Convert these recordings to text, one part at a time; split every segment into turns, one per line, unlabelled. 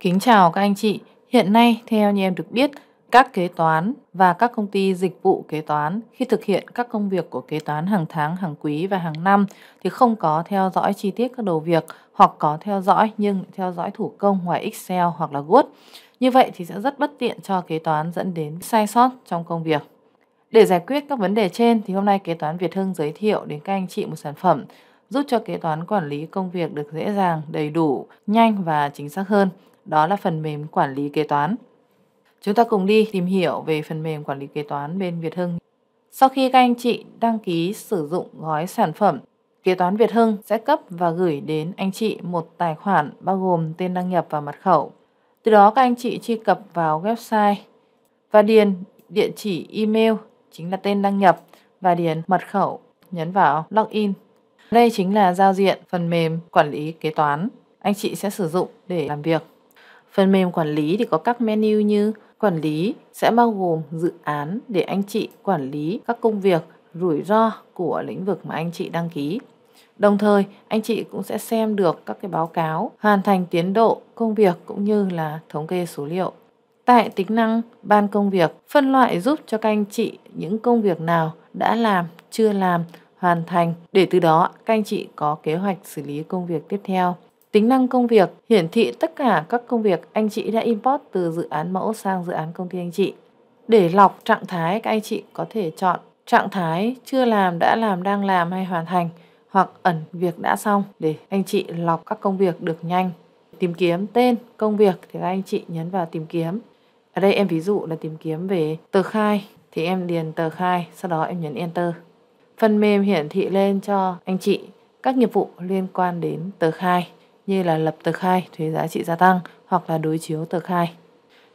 Kính chào các anh chị. Hiện nay, theo như em được biết, các kế toán và các công ty dịch vụ kế toán khi thực hiện các công việc của kế toán hàng tháng, hàng quý và hàng năm thì không có theo dõi chi tiết các đầu việc hoặc có theo dõi nhưng theo dõi thủ công ngoài Excel hoặc là Word. Như vậy thì sẽ rất bất tiện cho kế toán dẫn đến sai sót trong công việc. Để giải quyết các vấn đề trên thì hôm nay kế toán Việt Hưng giới thiệu đến các anh chị một sản phẩm giúp cho kế toán quản lý công việc được dễ dàng, đầy đủ, nhanh và chính xác hơn. Đó là phần mềm quản lý kế toán. Chúng ta cùng đi tìm hiểu về phần mềm quản lý kế toán bên Việt Hưng. Sau khi các anh chị đăng ký sử dụng gói sản phẩm, kế toán Việt Hưng sẽ cấp và gửi đến anh chị một tài khoản bao gồm tên đăng nhập và mật khẩu. Từ đó các anh chị truy cập vào website và điền địa chỉ email chính là tên đăng nhập và điền mật khẩu, nhấn vào login đây chính là giao diện phần mềm quản lý kế toán anh chị sẽ sử dụng để làm việc. Phần mềm quản lý thì có các menu như quản lý sẽ bao gồm dự án để anh chị quản lý các công việc rủi ro của lĩnh vực mà anh chị đăng ký. Đồng thời, anh chị cũng sẽ xem được các cái báo cáo hoàn thành tiến độ công việc cũng như là thống kê số liệu. Tại tính năng ban công việc, phân loại giúp cho các anh chị những công việc nào đã làm, chưa làm hoàn thành để từ đó các anh chị có kế hoạch xử lý công việc tiếp theo. Tính năng công việc hiển thị tất cả các công việc anh chị đã import từ dự án mẫu sang dự án công ty anh chị. Để lọc trạng thái các anh chị có thể chọn trạng thái chưa làm, đã làm, đang làm hay hoàn thành hoặc ẩn việc đã xong để anh chị lọc các công việc được nhanh. Tìm kiếm tên công việc thì các anh chị nhấn vào tìm kiếm. Ở đây em ví dụ là tìm kiếm về tờ khai thì em điền tờ khai, sau đó em nhấn enter. Phần mềm hiển thị lên cho anh chị các nghiệp vụ liên quan đến tờ khai như là lập tờ khai thuế giá trị gia tăng hoặc là đối chiếu tờ khai.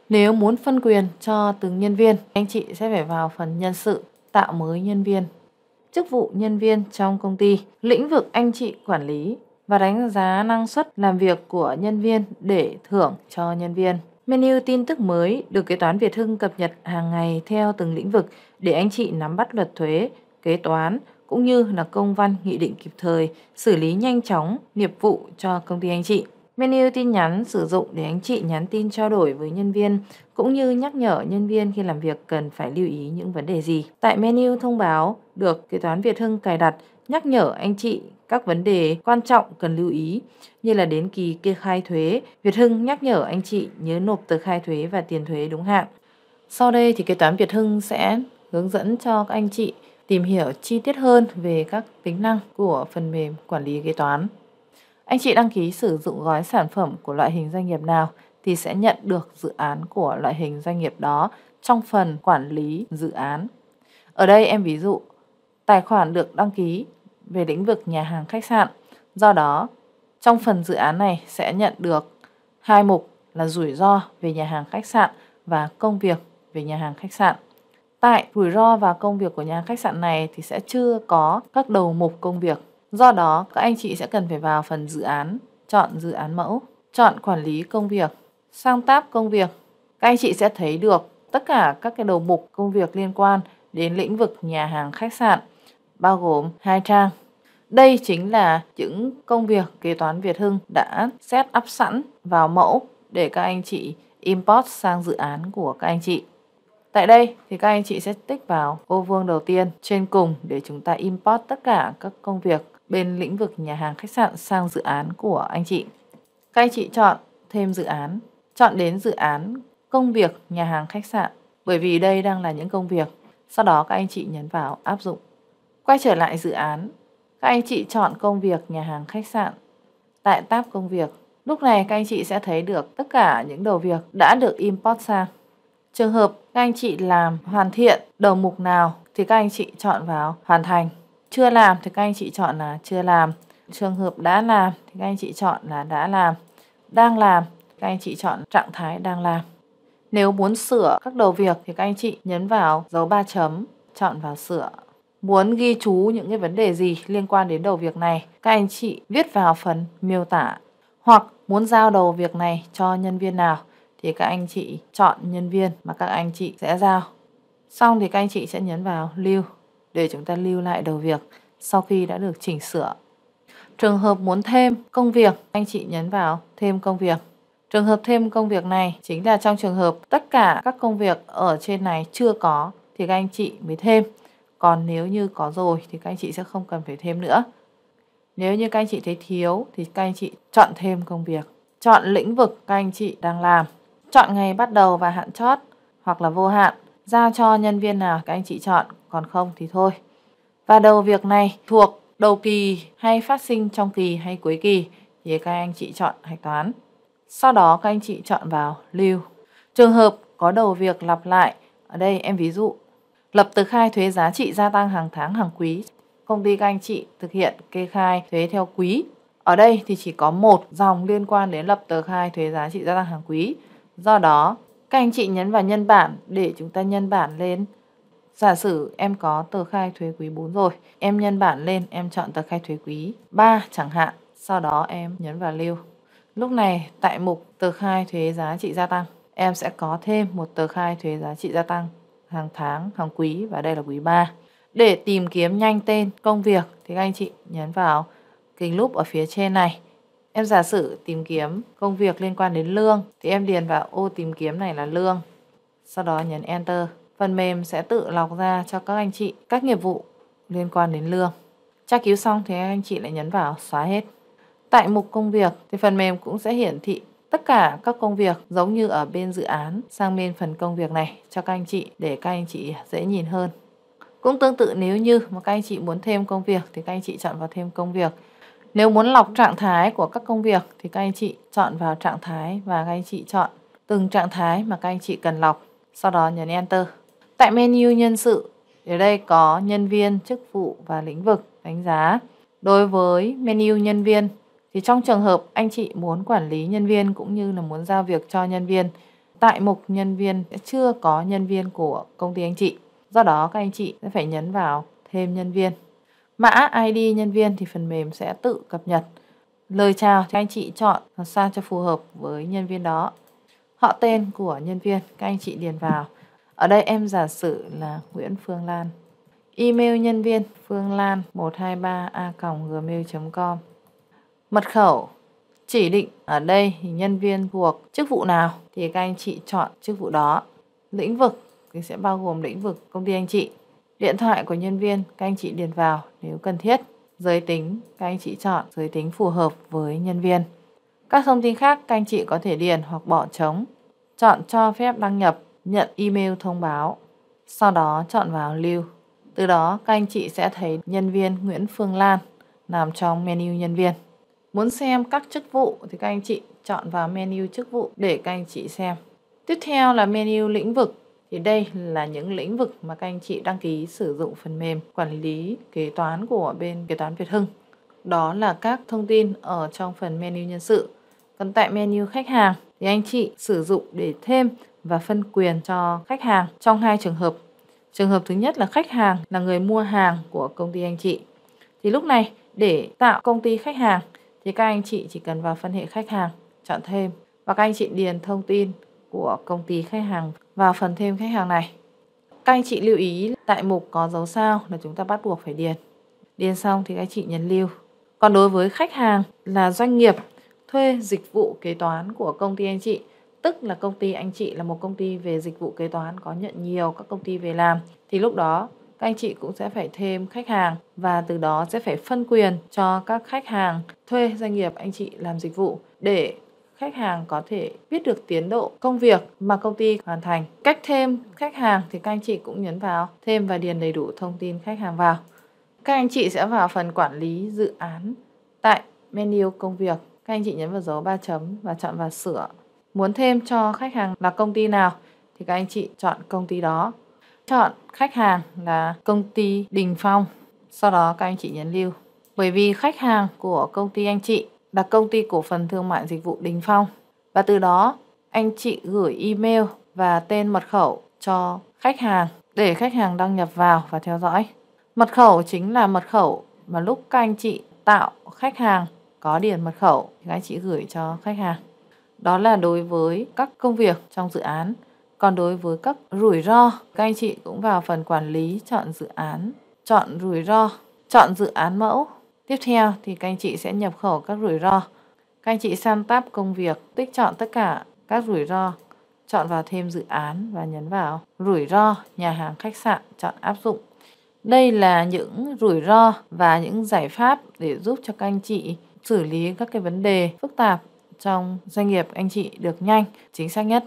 Nếu muốn phân quyền cho từng nhân viên, anh chị sẽ phải vào phần nhân sự tạo mới nhân viên, chức vụ nhân viên trong công ty, lĩnh vực anh chị quản lý và đánh giá năng suất làm việc của nhân viên để thưởng cho nhân viên. Menu tin tức mới được kế toán Việt Hưng cập nhật hàng ngày theo từng lĩnh vực để anh chị nắm bắt luật thuế, kế toán cũng như là công văn nghị định kịp thời, xử lý nhanh chóng nghiệp vụ cho công ty anh chị. Menu tin nhắn sử dụng để anh chị nhắn tin trao đổi với nhân viên cũng như nhắc nhở nhân viên khi làm việc cần phải lưu ý những vấn đề gì. Tại menu thông báo được kế toán Việt Hưng cài đặt nhắc nhở anh chị các vấn đề quan trọng cần lưu ý như là đến kỳ kê khai thuế, Việt Hưng nhắc nhở anh chị nhớ nộp tờ khai thuế và tiền thuế đúng hạn. Sau đây thì kế toán Việt Hưng sẽ hướng dẫn cho các anh chị tìm hiểu chi tiết hơn về các tính năng của phần mềm quản lý kế toán. Anh chị đăng ký sử dụng gói sản phẩm của loại hình doanh nghiệp nào thì sẽ nhận được dự án của loại hình doanh nghiệp đó trong phần quản lý dự án. Ở đây em ví dụ tài khoản được đăng ký về lĩnh vực nhà hàng khách sạn. Do đó, trong phần dự án này sẽ nhận được hai mục là rủi ro về nhà hàng khách sạn và công việc về nhà hàng khách sạn. Tại rủi ro và công việc của nhà khách sạn này thì sẽ chưa có các đầu mục công việc. Do đó, các anh chị sẽ cần phải vào phần dự án, chọn dự án mẫu, chọn quản lý công việc, sang tab công việc. Các anh chị sẽ thấy được tất cả các cái đầu mục công việc liên quan đến lĩnh vực nhà hàng khách sạn, bao gồm hai trang. Đây chính là những công việc kế toán Việt Hưng đã set up sẵn vào mẫu để các anh chị import sang dự án của các anh chị. Tại đây thì các anh chị sẽ tích vào ô vuông đầu tiên trên cùng để chúng ta import tất cả các công việc bên lĩnh vực nhà hàng khách sạn sang dự án của anh chị. Các anh chị chọn thêm dự án, chọn đến dự án công việc nhà hàng khách sạn bởi vì đây đang là những công việc. Sau đó các anh chị nhấn vào áp dụng. Quay trở lại dự án, các anh chị chọn công việc nhà hàng khách sạn tại tab công việc. Lúc này các anh chị sẽ thấy được tất cả những đầu việc đã được import sang. Trường hợp các anh chị làm hoàn thiện đầu mục nào thì các anh chị chọn vào hoàn thành. Chưa làm thì các anh chị chọn là chưa làm. Trường hợp đã làm thì các anh chị chọn là đã làm. Đang làm, các anh chị chọn trạng thái đang làm. Nếu muốn sửa các đầu việc thì các anh chị nhấn vào dấu ba chấm, chọn vào sửa. Muốn ghi chú những cái vấn đề gì liên quan đến đầu việc này, các anh chị viết vào phần miêu tả. Hoặc muốn giao đầu việc này cho nhân viên nào thì các anh chị chọn nhân viên mà các anh chị sẽ giao. Xong thì các anh chị sẽ nhấn vào lưu để chúng ta lưu lại đầu việc sau khi đã được chỉnh sửa. Trường hợp muốn thêm công việc, anh chị nhấn vào thêm công việc. Trường hợp thêm công việc này chính là trong trường hợp tất cả các công việc ở trên này chưa có thì các anh chị mới thêm. Còn nếu như có rồi thì các anh chị sẽ không cần phải thêm nữa. Nếu như các anh chị thấy thiếu thì các anh chị chọn thêm công việc, chọn lĩnh vực các anh chị đang làm Chọn ngày bắt đầu và hạn chót hoặc là vô hạn, giao cho nhân viên nào các anh chị chọn, còn không thì thôi. Và đầu việc này thuộc đầu kỳ hay phát sinh trong kỳ hay cuối kỳ thì các anh chị chọn hạch toán. Sau đó các anh chị chọn vào lưu. Trường hợp có đầu việc lặp lại, ở đây em ví dụ, lập tờ khai thuế giá trị gia tăng hàng tháng hàng quý. Công ty các anh chị thực hiện kê khai thuế theo quý. Ở đây thì chỉ có một dòng liên quan đến lập tờ khai thuế giá trị gia tăng hàng quý. Do đó, các anh chị nhấn vào nhân bản để chúng ta nhân bản lên. Giả sử em có tờ khai thuế quý 4 rồi, em nhân bản lên, em chọn tờ khai thuế quý 3 chẳng hạn, sau đó em nhấn vào lưu. Lúc này tại mục tờ khai thuế giá trị gia tăng, em sẽ có thêm một tờ khai thuế giá trị gia tăng hàng tháng, hàng quý và đây là quý 3. Để tìm kiếm nhanh tên công việc thì các anh chị nhấn vào kính lúp ở phía trên này Em giả sử tìm kiếm công việc liên quan đến lương thì em điền vào ô tìm kiếm này là lương. Sau đó nhấn Enter. Phần mềm sẽ tự lọc ra cho các anh chị các nghiệp vụ liên quan đến lương. Tra cứu xong thì anh chị lại nhấn vào xóa hết. Tại mục công việc thì phần mềm cũng sẽ hiển thị tất cả các công việc giống như ở bên dự án sang bên phần công việc này cho các anh chị để các anh chị dễ nhìn hơn. Cũng tương tự nếu như mà các anh chị muốn thêm công việc thì các anh chị chọn vào thêm công việc. Nếu muốn lọc trạng thái của các công việc thì các anh chị chọn vào trạng thái và các anh chị chọn từng trạng thái mà các anh chị cần lọc. Sau đó nhấn Enter. Tại menu nhân sự, ở đây có nhân viên, chức vụ và lĩnh vực đánh giá. Đối với menu nhân viên thì trong trường hợp anh chị muốn quản lý nhân viên cũng như là muốn giao việc cho nhân viên, tại mục nhân viên chưa có nhân viên của công ty anh chị. Do đó các anh chị sẽ phải nhấn vào thêm nhân viên mã ID nhân viên thì phần mềm sẽ tự cập nhật. Lời chào thì anh chị chọn làm sao cho phù hợp với nhân viên đó. Họ tên của nhân viên các anh chị điền vào. Ở đây em giả sử là Nguyễn Phương Lan. Email nhân viên phương lan 123a.gmail.com Mật khẩu chỉ định ở đây thì nhân viên thuộc chức vụ nào thì các anh chị chọn chức vụ đó. Lĩnh vực thì sẽ bao gồm lĩnh vực công ty anh chị. Điện thoại của nhân viên các anh chị điền vào nếu cần thiết. Giới tính các anh chị chọn giới tính phù hợp với nhân viên. Các thông tin khác các anh chị có thể điền hoặc bỏ trống. Chọn cho phép đăng nhập, nhận email thông báo. Sau đó chọn vào lưu. Từ đó các anh chị sẽ thấy nhân viên Nguyễn Phương Lan nằm trong menu nhân viên. Muốn xem các chức vụ thì các anh chị chọn vào menu chức vụ để các anh chị xem. Tiếp theo là menu lĩnh vực thì đây là những lĩnh vực mà các anh chị đăng ký sử dụng phần mềm quản lý kế toán của bên kế toán Việt Hưng. Đó là các thông tin ở trong phần menu nhân sự. Còn tại menu khách hàng thì anh chị sử dụng để thêm và phân quyền cho khách hàng trong hai trường hợp. Trường hợp thứ nhất là khách hàng là người mua hàng của công ty anh chị. Thì lúc này để tạo công ty khách hàng thì các anh chị chỉ cần vào phân hệ khách hàng, chọn thêm và các anh chị điền thông tin của công ty khách hàng vào phần thêm khách hàng này. Các anh chị lưu ý tại mục có dấu sao là chúng ta bắt buộc phải điền. Điền xong thì các anh chị nhấn lưu. Còn đối với khách hàng là doanh nghiệp thuê dịch vụ kế toán của công ty anh chị tức là công ty anh chị là một công ty về dịch vụ kế toán có nhận nhiều các công ty về làm thì lúc đó các anh chị cũng sẽ phải thêm khách hàng và từ đó sẽ phải phân quyền cho các khách hàng thuê doanh nghiệp anh chị làm dịch vụ để khách hàng có thể biết được tiến độ công việc mà công ty hoàn thành. Cách thêm khách hàng thì các anh chị cũng nhấn vào thêm và điền đầy đủ thông tin khách hàng vào. Các anh chị sẽ vào phần quản lý dự án tại menu công việc. Các anh chị nhấn vào dấu 3 chấm và chọn vào sửa. Muốn thêm cho khách hàng là công ty nào thì các anh chị chọn công ty đó. Chọn khách hàng là công ty Đình Phong. Sau đó các anh chị nhấn lưu. Bởi vì khách hàng của công ty anh chị là công ty cổ phần thương mại dịch vụ Đình Phong. Và từ đó, anh chị gửi email và tên mật khẩu cho khách hàng để khách hàng đăng nhập vào và theo dõi. Mật khẩu chính là mật khẩu mà lúc các anh chị tạo khách hàng có điền mật khẩu thì các anh chị gửi cho khách hàng. Đó là đối với các công việc trong dự án. Còn đối với các rủi ro, các anh chị cũng vào phần quản lý chọn dự án, chọn rủi ro, chọn dự án mẫu Tiếp theo thì các anh chị sẽ nhập khẩu các rủi ro. Các anh chị săn tab công việc, tích chọn tất cả các rủi ro, chọn vào thêm dự án và nhấn vào rủi ro nhà hàng khách sạn chọn áp dụng. Đây là những rủi ro và những giải pháp để giúp cho các anh chị xử lý các cái vấn đề phức tạp trong doanh nghiệp anh chị được nhanh, chính xác nhất.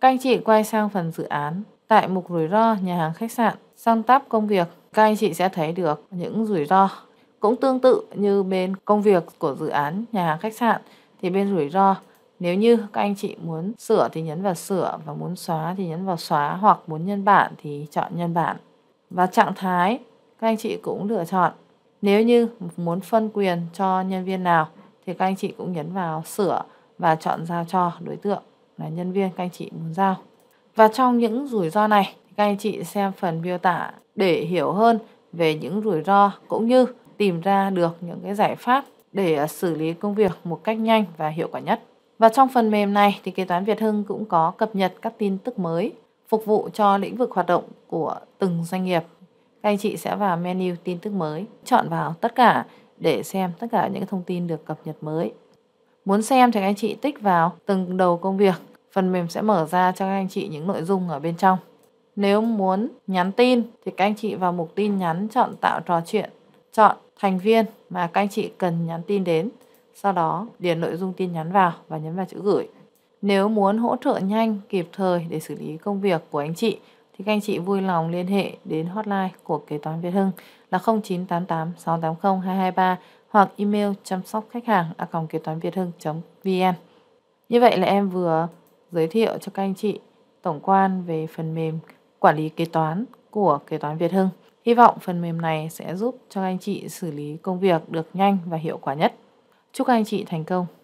Các anh chị quay sang phần dự án. Tại mục rủi ro nhà hàng khách sạn, săn tab công việc, các anh chị sẽ thấy được những rủi ro cũng tương tự như bên công việc của dự án nhà hàng khách sạn thì bên rủi ro nếu như các anh chị muốn sửa thì nhấn vào sửa và muốn xóa thì nhấn vào xóa hoặc muốn nhân bản thì chọn nhân bản. Và trạng thái các anh chị cũng lựa chọn. Nếu như muốn phân quyền cho nhân viên nào thì các anh chị cũng nhấn vào sửa và chọn giao cho đối tượng là nhân viên các anh chị muốn giao. Và trong những rủi ro này các anh chị xem phần miêu tả để hiểu hơn về những rủi ro cũng như tìm ra được những cái giải pháp để à, xử lý công việc một cách nhanh và hiệu quả nhất. Và trong phần mềm này thì kế toán Việt Hưng cũng có cập nhật các tin tức mới phục vụ cho lĩnh vực hoạt động của từng doanh nghiệp. Các anh chị sẽ vào menu tin tức mới, chọn vào tất cả để xem tất cả những thông tin được cập nhật mới. Muốn xem thì các anh chị tích vào từng đầu công việc, phần mềm sẽ mở ra cho các anh chị những nội dung ở bên trong. Nếu muốn nhắn tin thì các anh chị vào mục tin nhắn chọn tạo trò chuyện Chọn thành viên mà các anh chị cần nhắn tin đến, sau đó điền nội dung tin nhắn vào và nhấn vào chữ gửi. Nếu muốn hỗ trợ nhanh, kịp thời để xử lý công việc của anh chị thì các anh chị vui lòng liên hệ đến hotline của kế toán Việt Hưng là 0988 680 223 hoặc email chăm sóc khách hàng a kế toán việt hưng.vn. Như vậy là em vừa giới thiệu cho các anh chị tổng quan về phần mềm quản lý kế toán của kế toán Việt Hưng. Hy vọng phần mềm này sẽ giúp cho anh chị xử lý công việc được nhanh và hiệu quả nhất. Chúc anh chị thành công!